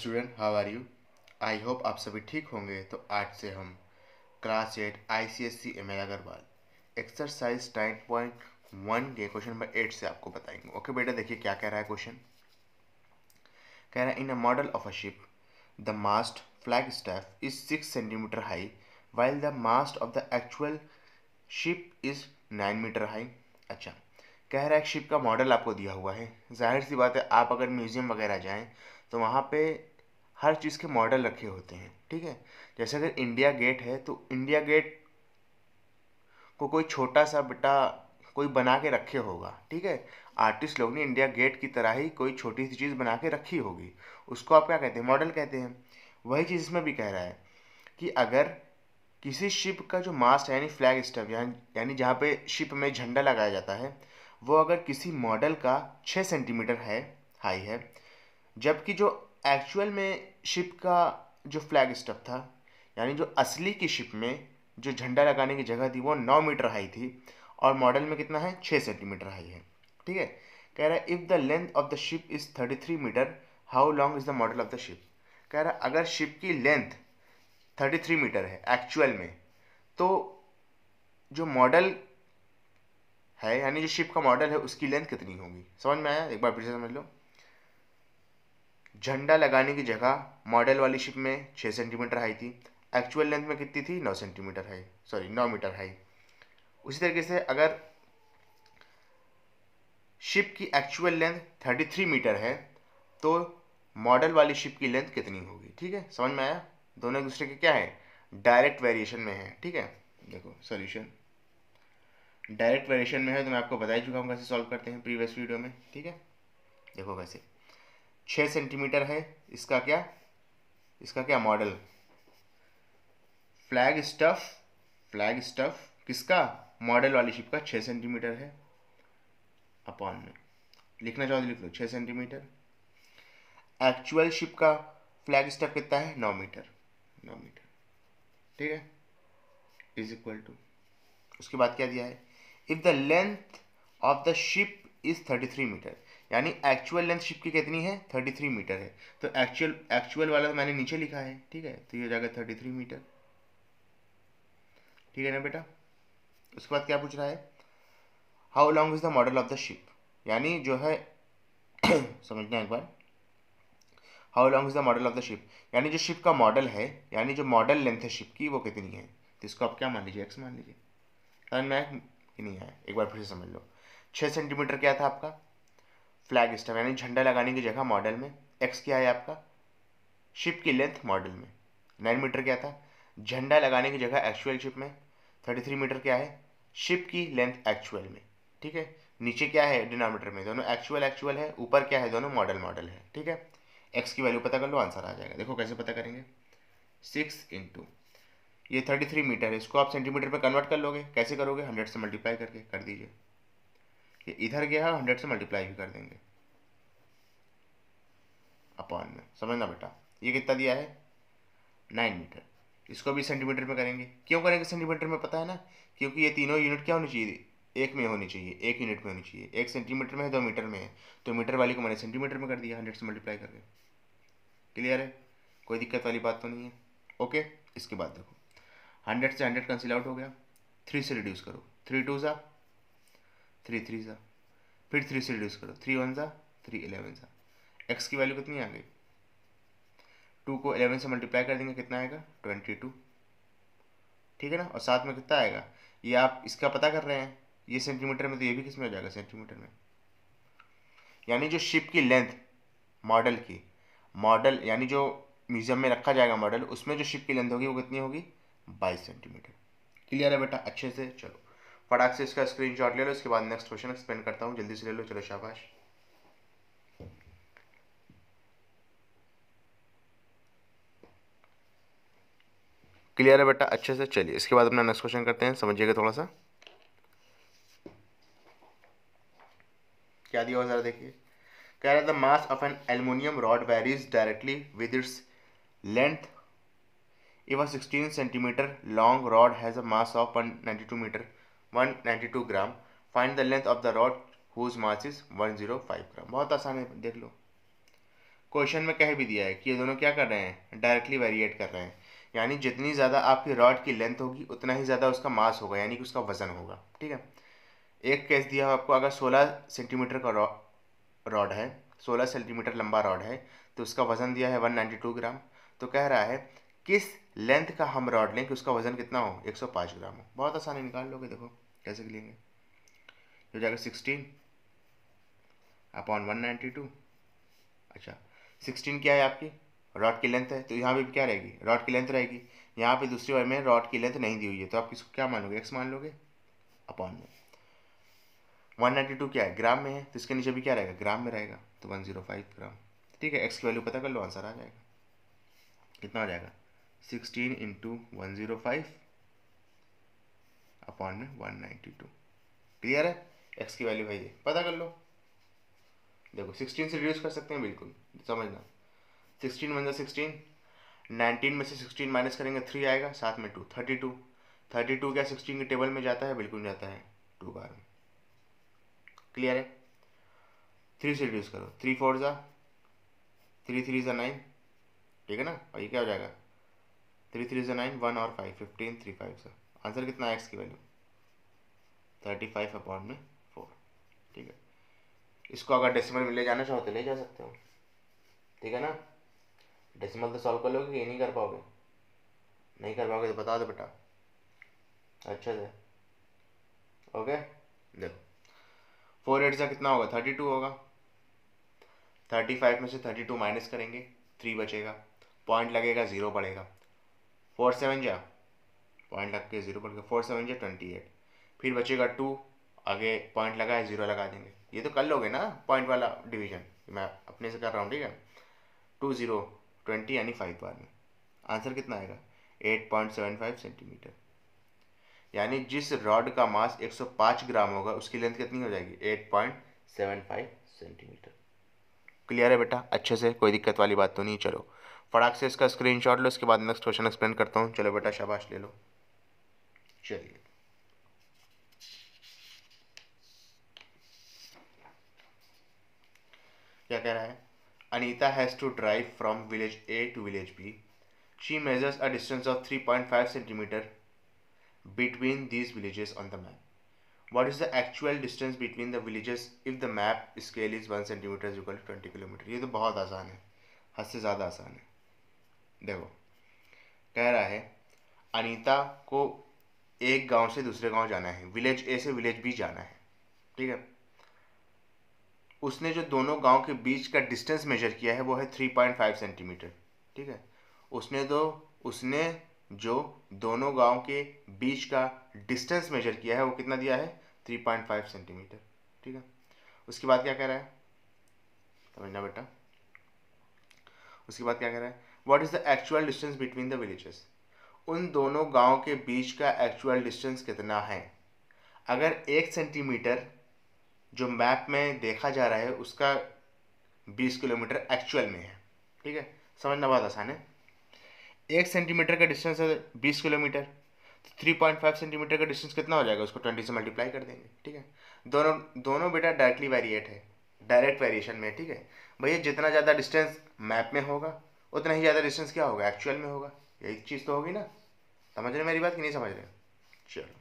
student how are you I hope आप सभी ठीक होंगे तो आज से हम class eight I C S C M L Agarwal exercise nine point one के क्वेश्चन नंबर एट से आपको बताएंगे ओके बेटा देखिए क्या कह रहा है क्वेश्चन कह रहा है in a model of a ship the mast flag staff is six centimetre high while the mast of the actual ship is nine metre high अच्छा कह रहा है शिप का मॉडल आपको दिया हुआ है जाहिर सी बात है आप अगर म्यूजियम वगैरह जाएँ तो वहाँ पे हर चीज़ के मॉडल रखे होते हैं ठीक है जैसे अगर इंडिया गेट है तो इंडिया गेट को कोई छोटा सा बेटा कोई बना के रखे होगा ठीक है आर्टिस्ट लोग ने इंडिया गेट की तरह ही कोई छोटी सी चीज़ बना के रखी होगी उसको आप क्या कहते हैं मॉडल कहते हैं वही चीज़ इसमें भी कह रहा है कि अगर किसी शिप का जो मास्ट यानी फ्लैग स्टफ यानी जहाँ पे शिप में झंडा लगाया जाता है वो अगर किसी मॉडल का छः सेंटीमीटर है हाई है जबकि जो एक्चुअल में शिप का जो फ्लैग स्टफ था यानी जो असली की शिप में जो झंडा लगाने की जगह थी वो नौ मीटर हाई थी और मॉडल में कितना है छः सेंटीमीटर हाई है ठीक है कह रहा है if the length of the ship is thirty three metre how long is the model of the ship कह रहा है अगर शिप की लेंथ थर्टी थ्री मीटर है एक्चुअल में तो जो मॉडल है यानी जो शिप का मॉडल है उसकी लेंथ कितनी होगी समझ में आया एक बार फिर से समझ लो झंडा लगाने की जगह मॉडल वाली शिप में छः सेंटीमीटर हाई थी एक्चुअल लेंथ में कितनी थी नौ सेंटीमीटर हाई सॉरी नौ मीटर हाई उसी तरीके से अगर शिप की actual length thirty three metre है तो मॉडल वाली शिप की लेंथ कितनी होगी ठीक है समझ में आया दोनों एक दूसरे के क्या है डायरेक्ट वेरिएशन में है ठीक है देखो सॉल्यूशन डायरेक्ट वेरिएशन में है तो मैं आपको बता ही चुका हूँ कैसे सॉल्व करते हैं प्रीवियस वीडियो में ठीक है देखो कैसे छः सेंटीमीटर है इसका क्या इसका क्या model flag staff flag staff किसका मॉडल वाली शिप का छः सेंटीमीटर है अपॉन में लिखना चाहो तो लिख लो छः सेंटीमीटर एक्चुअल शिप का फ्लैग स्टफ कितना है नौ मीटर नौ मीटर ठीक है इज इक्वल टू उसके बाद क्या दिया है if the length of the ship is thirty three metre यानी एक्चुअल लेंथ शिप की कितनी है थर्टी थ्री मीटर है तो एक्चुअल एक्चुअल वाला तो मैंने नीचे लिखा है ठीक है तो ये हो जाएगा थर्टी थ्री मीटर ठीक है ना बेटा उसके बाद क्या पूछ रहा है how long is the model of the ship यानी जो है समझना एक बार how long is the model of the ship यानी जो शिप का मॉडल है यानी जो मॉडल लेंथ है शिप की वो कितनी है तो इसको आप क्या मान लीजिए एक्स मान लीजिए नहीं आया एक बार फिर से समझ लो छः सेंटीमीटर क्या था आपका फ्लैग स्टम यानी झंडा लगाने की जगह मॉडल में एक्स क्या है आपका शिप की लेंथ मॉडल में नाइन मीटर क्या था झंडा लगाने की जगह एक्चुअल शिप में थर्टी थ्री मीटर क्या है शिप की लेंथ एक्चुअल में ठीक है नीचे क्या है डिनोमीटर में दोनों एक्चुअल एक्चुअल है ऊपर क्या है दोनों मॉडल मॉडल है ठीक है एक्स की वैल्यू पता कर लो आंसर आ जाएगा देखो कैसे पता करेंगे सिक्स इंटू ये थर्टी थ्री मीटर है इसको आप सेंटीमीटर पर कन्वर्ट कर लोगे कैसे करोगे हंड्रेड से मल्टीप्लाई करके कर दीजिए इधर गया है हंड्रेड से मल्टीप्लाई भी कर देंगे अपॉन में समझना बेटा ये कितना दिया है नाइन मीटर इसको भी सेंटीमीटर में करेंगे क्यों करेंगे सेंटीमीटर में पता है ना क्योंकि ये तीनों यूनिट क्या होनी चाहिए एक में होनी चाहिए एक यूनिट में होनी चाहिए एक सेंटीमीटर में है दो मीटर में है तो मीटर वाली को मैंने सेंटीमीटर में कर दिया हंड्रेड से मल्टीप्लाई करके क्लियर है कोई दिक्कत वाली बात तो नहीं है ओके इसके बाद देखो हंड्रेड से हंड्रेड कंसिल आउट हो गया थ्री से रिड्यूस करो थ्री टू ज़ा थ्री थ्री सा फिर थ्री से रिड्यूस करो थ्री वन सा थ्री एलेवन सा एक्स की वैल्यू कितनी आ गई टू को इलेवन से मल्टीप्लाई कर देंगे कितना आएगा ट्वेंटी टू ठीक है ना और साथ में कितना आएगा ये आप इसका पता कर रहे हैं ये सेंटीमीटर में तो ये भी किस में हो जाएगा सेंटीमीटर में यानी जो शिप की लेंथ मॉडल की मॉडल यानी जो म्यूजियम में रखा जाएगा मॉडल उसमें जो शिप की लेंथ होगी वो कितनी होगी बाईस सेंटीमीटर क्लियर है बेटा अच्छे से चलो फटाक से इसका स्क्रीनशॉट ले लो इसके बाद नेक्स्ट क्वेश्चन एक्सप्लेन करता हूँ जल्दी से ले लो चलो शाबाश क्लियर है बेटा अच्छे से चलिए इसके बाद अपना नेक्स्ट क्वेश्चन करते हैं समझिएगा थोड़ा सा क्या दिया हुआ ज़रा देखिए कह रहा है the mass of an aluminium rod varies directly with its length if a sixteen centimetre long rod has a mass of two metre 192 gram find the length of the rod whose mass is 105 gram बहुत आसान है देख लो question में कह भी दिया है कि ये दोनों क्या कर रहे हैं डायरेक्टली वेरिएट कर रहे हैं यानी जितनी ज़्यादा आपकी रॉड की लेंथ होगी उतना ही ज़्यादा उसका मास होगा यानी कि उसका वजन होगा ठीक है एक केस दिया हो आपको अगर सोलह सेंटीमीटर का रॉड है सोलह सेंटीमीटर लंबा रॉड है तो उसका वजन दिया है वन ग्राम तो कह रहा है किस लेंथ का हम रॉड लें कि उसका वजन कितना हो 105 ग्राम हो बहुत आसानी निकाल लोगे देखो कैसे लेंगे हो जाएगा 16 अपॉन 192 अच्छा 16 क्या है आपकी रॉड की लेंथ है तो यहाँ भी क्या रहेगी रॉड की लेंथ रहेगी यहाँ पे दूसरी बार में रॉड की लेंथ नहीं दी हुई है तो आप किसको क्या मान लोगे एक्स मान लोगे अपॉन में वन क्या है ग्राम में है तो इसके नीचे भी क्या रहेगा ग्राम में रहेगा तो वन ग्राम ठीक है एक्स की वैल्यू पता कर लो आंसर आ जाएगा कितना हो जाएगा sixteen into one zero five upon में वन नाइन्टी टू क्लियर है एक्स की वैल्यू है ये पता कर लो देखो सिक्सटीन से रिड्यूस कर सकते हैं बिल्कुल समझना सिक्सटीन वन ज़ा सिक्सटीन नाइनटीन में से सिक्सटीन माइनस करेंगे थ्री आएगा साथ में two thirty two thirty two क्या सिक्सटीन के टेबल में जाता है बिल्कुल जाता है टू बार में क्लियर है थ्री से रिड्यूस करो थ्री फोर ज़ा थ्री थ्री ज़ा नाइन ठीक है ना और ये क्या हो जाएगा थ्री थ्री जो नाइन वन और five fifteen three five sir answer कितना है एक्स की वैल्यू थर्टी फाइव अपॉन में फोर ठीक है इसको अगर डेसिमल में ले जाना चाहो तो ले जा सकते हो ठीक है ना डेसिमल तो सॉल्व कर लोगे ये नहीं कर पाओगे नहीं कर पाओगे तो बता दो बेटा अच्छा से ओके देखो फोर एट सा कितना होगा थर्टी टू होगा थर्टी फाइव में से थर्टी टू माइनस करेंगे थ्री बचेगा पॉइंट लगेगा ज़ीरो पड़ेगा फोर सेवन जा पॉइंट लग के जीरो पर लगे फोर सेवन जा ट्वेंटी एट फिर बचेगा टू आगे पॉइंट लगाए जीरो लगा देंगे ये तो कर लोगे ना पॉइंट वाला डिवीजन मैं अपने से कर रहा हूँ ठीक है टू जीरो ट्वेंटी यानी फाइव बार में आंसर कितना आएगा eight point seven five centimetre यानी जिस रॉड का मास एक सौ पाँच ग्राम होगा उसकी लेंथ कितनी हो जाएगी eight point seven five centimetre clear है बेटा अच्छे से कोई दिक्कत वाली बात तो नहीं चलो फटाक से इसका शॉट लो इसके बाद नेक्स्ट क्वेश्चन एक्सप्लेन करता हूँ चलो बेटा शाबाश ले लो चलिए क्या कह रहा है Anita has to drive from village A to village B she measures a distance of three point five centimetre between these villages on the map what is the actual distance between the villages if the map scale is one centimetre is equal to twenty kilometre ये तो बहुत आसान है हद से ज़्यादा आसान है देखो कह रहा है अनीता को एक गांव से दूसरे गांव जाना है विलेज ए से विलेज बी जाना है ठीक है उसने जो दोनों गांव के बीच का डिस्टेंस मेजर किया है वो है थ्री पॉइंट फाइव सेंटीमीटर ठीक है उसने तो उसने जो दोनों गांव के बीच का डिस्टेंस मेजर किया है वो कितना दिया है थ्री पॉइंट फाइव सेंटीमीटर ठीक है उसके बाद क्या कह रहा है समझना बेटा उसके बाद क्या कह रहा है what is the actual distance between the villages उन दोनों गाँव के बीच का एक्चुअल डिस्टेंस कितना है अगर एक सेंटीमीटर जो मैप में देखा जा रहा है उसका बीस किलोमीटर एक्चुअल में है ठीक है समझना बहुत आसान है एक सेंटीमीटर का डिस्टेंस है बीस किलोमीटर तो थ्री पॉइंट फाइव सेंटीमीटर का डिस्टेंस कितना हो जाएगा उसको ट्वेंटी से मल्टीप्लाई कर देंगे ठीक है दोनों दोनों बेटा डायरेक्टली वेरिएट है डायरेक्ट वेरिएशन में ठीक है भैया जितना ज़्यादा डिस्टेंस मैप में होगा उतना ही ज़्यादा डिस्टेंस क्या होगा एक्चुअल में होगा यही चीज़ तो होगी ना समझ रहे मेरी बात कि नहीं समझ रहे चलो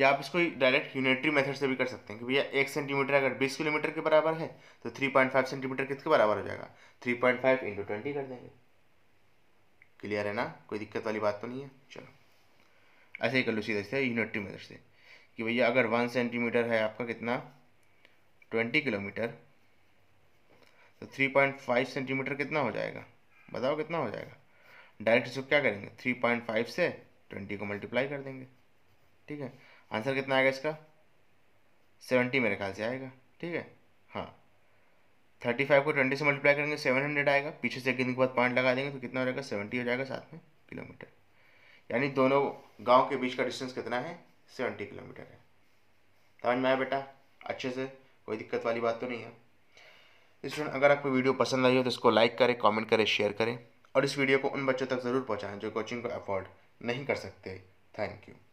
या आप इसको डायरेक्ट यूनिटरी मेथड से भी कर सकते हैं कि भैया एक सेंटीमीटर अगर बीस किलोमीटर के बराबर है तो थ्री पॉइंट फाइव सेंटीमीटर किसके बराबर हो जाएगा three point five into twenty कर देंगे क्लियर है ना कोई दिक्कत वाली बात तो नहीं है चलो ऐसे ही कर लो सीधे सीधा यूनिटरी मेथड से कि भैया अगर वन सेंटीमीटर है आपका कितना ट्वेंटी किलोमीटर तो थ्री पॉइंट फाइव सेंटीमीटर कितना हो जाएगा बताओ कितना हो जाएगा डायरेक्ट इसको क्या करेंगे थ्री पॉइंट फाइव से ट्वेंटी को मल्टीप्लाई कर देंगे ठीक है आंसर कितना आएगा इसका सेवेंटी मेरे ख्याल से आएगा ठीक है हाँ थर्टी फाइव को ट्वेंटी से मल्टीप्लाई करेंगे सेवन हंड्रेड आएगा पीछे से गिनने के बाद पॉइंट लगा देंगे तो कितना हो जाएगा सेवेंटी हो जाएगा साथ में किलोमीटर यानी दोनों गाँव के बीच का डिस्टेंस कितना है सेवेंटी किलोमीटर है समझ में आया बेटा अच्छे से कोई दिक्कत वाली बात तो नहीं है स्टूडेंट अगर आपको वीडियो पसंद आई हो तो इसको लाइक करें कमेंट करें शेयर करें और इस वीडियो को उन बच्चों तक ज़रूर पहुँचाएँ जो कोचिंग को अफोर्ड नहीं कर सकते थैंक यू